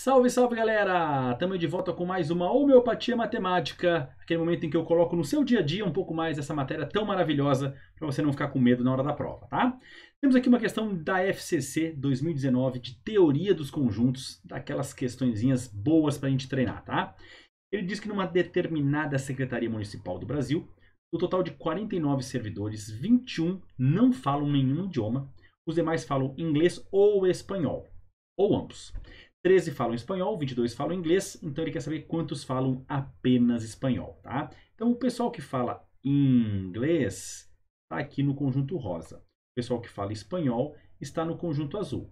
Salve, salve galera! Estamos de volta com mais uma Homeopatia Matemática, aquele momento em que eu coloco no seu dia a dia um pouco mais essa matéria tão maravilhosa para você não ficar com medo na hora da prova, tá? Temos aqui uma questão da FCC 2019 de Teoria dos Conjuntos, daquelas questõezinhas boas para a gente treinar, tá? Ele diz que numa determinada Secretaria Municipal do Brasil, o total de 49 servidores, 21 não falam nenhum idioma, os demais falam inglês ou espanhol, ou ambos. 13 falam espanhol, 22 falam inglês, então ele quer saber quantos falam apenas espanhol, tá? Então o pessoal que fala inglês está aqui no conjunto rosa. O pessoal que fala espanhol está no conjunto azul.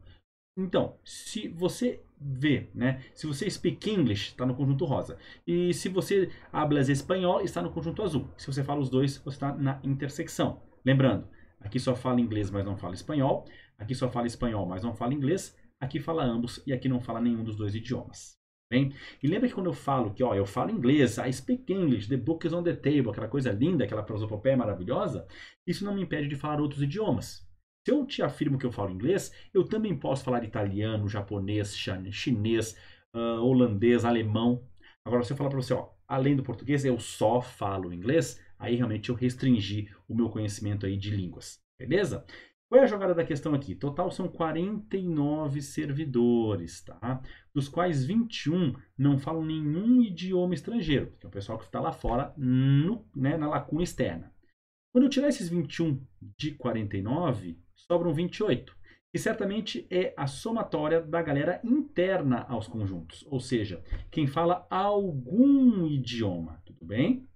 Então, se você vê, né? Se você speak English, está no conjunto rosa. E se você hablas espanhol, está no conjunto azul. Se você fala os dois, você está na intersecção. Lembrando, aqui só fala inglês, mas não fala espanhol. Aqui só fala espanhol, mas não fala inglês. Aqui fala ambos e aqui não fala nenhum dos dois idiomas. Bem? E lembra que quando eu falo que ó, eu falo inglês, I speak English, the book is on the table, aquela coisa linda, aquela prosopopeia maravilhosa, isso não me impede de falar outros idiomas. Se eu te afirmo que eu falo inglês, eu também posso falar italiano, japonês, chinês, uh, holandês, alemão. Agora, se eu falar para você, ó, além do português, eu só falo inglês, aí realmente eu restringi o meu conhecimento aí de línguas. Beleza? Qual é a jogada da questão aqui? Total são 49 servidores, tá? Dos quais 21 não falam nenhum idioma estrangeiro, que é o pessoal que está lá fora no, né, na lacuna externa. Quando eu tirar esses 21 de 49, sobram 28, que certamente é a somatória da galera interna aos conjuntos, ou seja, quem fala algum idioma, tudo bem?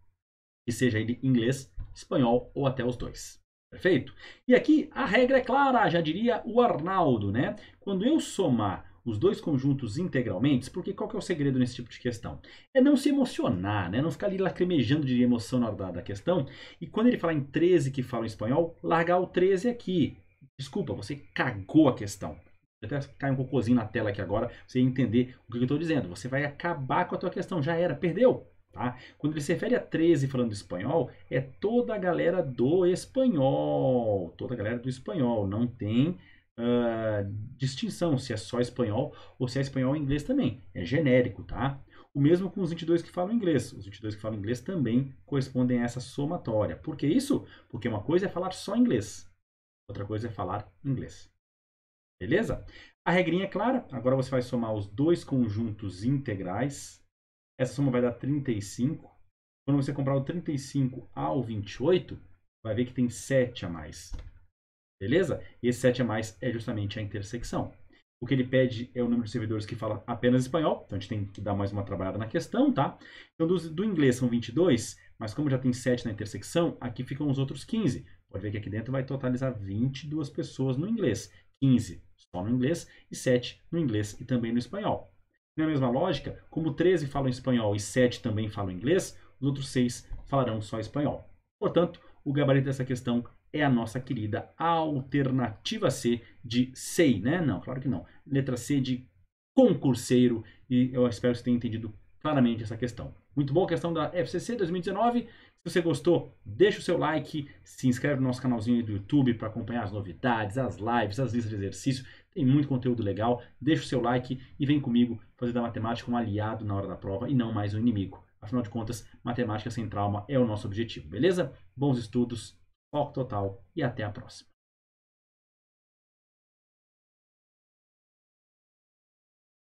Que seja ele inglês, espanhol ou até os dois. Perfeito? E aqui a regra é clara, já diria o Arnaldo, né? Quando eu somar os dois conjuntos integralmente, porque qual que é o segredo nesse tipo de questão? É não se emocionar, né? não ficar ali lacrimejando de emoção na hora da, questão. E quando ele falar em 13 que fala em espanhol, largar o 13 aqui. Desculpa, você cagou a questão. Até cai um cocôzinho na tela aqui agora, você entender o que eu estou dizendo. Você vai acabar com a tua questão, já era, perdeu. Tá? Quando ele se refere a 13 falando espanhol, é toda a galera do espanhol. Toda a galera do espanhol. Não tem uh, distinção se é só espanhol ou se é espanhol e inglês também. É genérico, tá? O mesmo com os 22 que falam inglês. Os 22 que falam inglês também correspondem a essa somatória. Por que isso? Porque uma coisa é falar só inglês. Outra coisa é falar inglês. Beleza? A regrinha é clara. Agora você vai somar os dois conjuntos integrais essa soma vai dar 35. Quando você comprar o 35 ao 28, vai ver que tem 7 a mais. Beleza? E esse 7 a mais é justamente a intersecção. O que ele pede é o número de servidores que fala apenas espanhol, então a gente tem que dar mais uma trabalhada na questão, tá? Então do, do inglês são 22, mas como já tem 7 na intersecção, aqui ficam os outros 15. Pode ver que aqui dentro vai totalizar 22 pessoas no inglês, 15 só no inglês e 7 no inglês e também no espanhol. Na mesma lógica, como 13 falam espanhol e 7 também falam inglês, os outros 6 falarão só espanhol. Portanto, o gabarito dessa questão é a nossa querida alternativa C de SEI, né? Não, claro que não. Letra C de concurseiro e eu espero que você tenha entendido claramente essa questão. Muito boa questão da FCC 2019. Se você gostou, deixa o seu like, se inscreve no nosso canalzinho do YouTube para acompanhar as novidades, as lives, as listas de exercícios tem muito conteúdo legal. Deixa o seu like e vem comigo fazer da matemática um aliado na hora da prova e não mais um inimigo. Afinal de contas, matemática sem trauma é o nosso objetivo, beleza? Bons estudos, foco total e até a próxima.